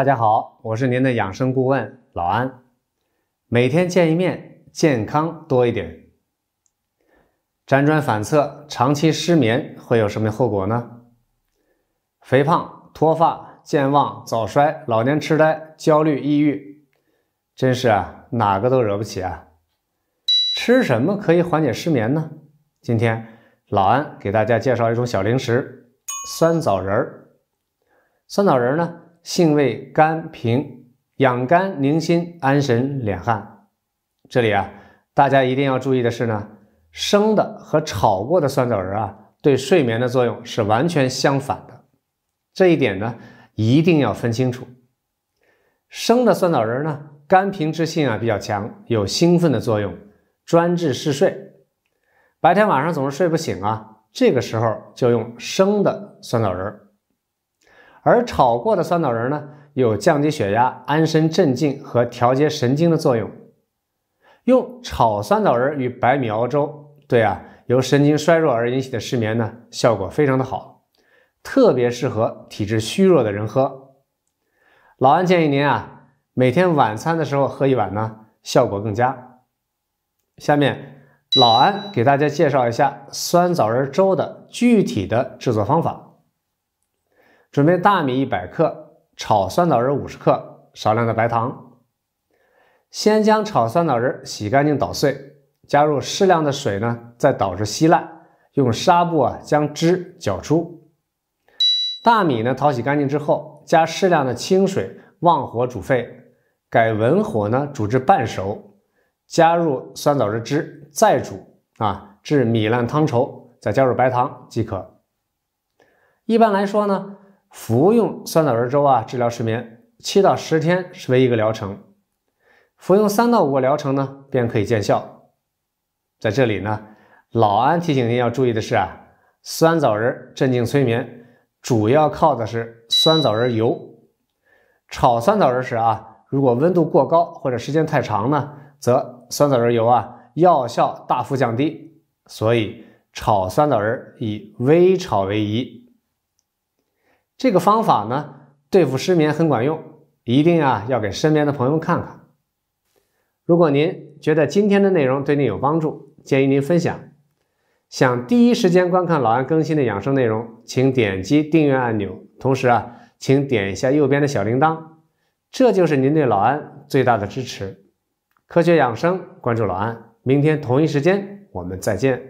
大家好，我是您的养生顾问老安，每天见一面，健康多一点。辗转反侧，长期失眠会有什么后果呢？肥胖、脱发、健忘、早衰、老年痴呆、焦虑、抑郁，真是啊，哪个都惹不起啊！吃什么可以缓解失眠呢？今天老安给大家介绍一种小零食——酸枣仁儿。酸枣仁儿呢？性味甘平，养肝宁心安神敛汗。这里啊，大家一定要注意的是呢，生的和炒过的酸枣仁啊，对睡眠的作用是完全相反的。这一点呢，一定要分清楚。生的酸枣仁呢，甘平之性啊比较强，有兴奋的作用，专治嗜睡，白天晚上总是睡不醒啊。这个时候就用生的酸枣仁。而炒过的酸枣仁呢，有降低血压、安神镇静和调节神经的作用。用炒酸枣仁与白米熬粥，对啊，由神经衰弱而引起的失眠呢，效果非常的好，特别适合体质虚弱的人喝。老安建议您啊，每天晚餐的时候喝一碗呢，效果更佳。下面，老安给大家介绍一下酸枣仁粥的具体的制作方法。准备大米一百克，炒酸枣仁五十克，少量的白糖。先将炒酸枣仁洗干净捣碎，加入适量的水呢，再捣至稀烂，用纱布啊将汁搅出。大米呢淘洗干净之后，加适量的清水，旺火煮沸，改文火呢煮至半熟，加入酸枣仁汁，再煮啊至米烂汤稠，再加入白糖即可。一般来说呢。服用酸枣仁粥啊，治疗失眠，七到十天是为一个疗程。服用三到五个疗程呢，便可以见效。在这里呢，老安提醒您要注意的是啊，酸枣仁镇静催眠主要靠的是酸枣仁油。炒酸枣仁时啊，如果温度过高或者时间太长呢，则酸枣仁油啊药效大幅降低。所以炒酸枣仁以微炒为宜。这个方法呢，对付失眠很管用，一定啊要给身边的朋友看看。如果您觉得今天的内容对您有帮助，建议您分享。想第一时间观看老安更新的养生内容，请点击订阅按钮，同时啊，请点一下右边的小铃铛，这就是您对老安最大的支持。科学养生，关注老安，明天同一时间我们再见。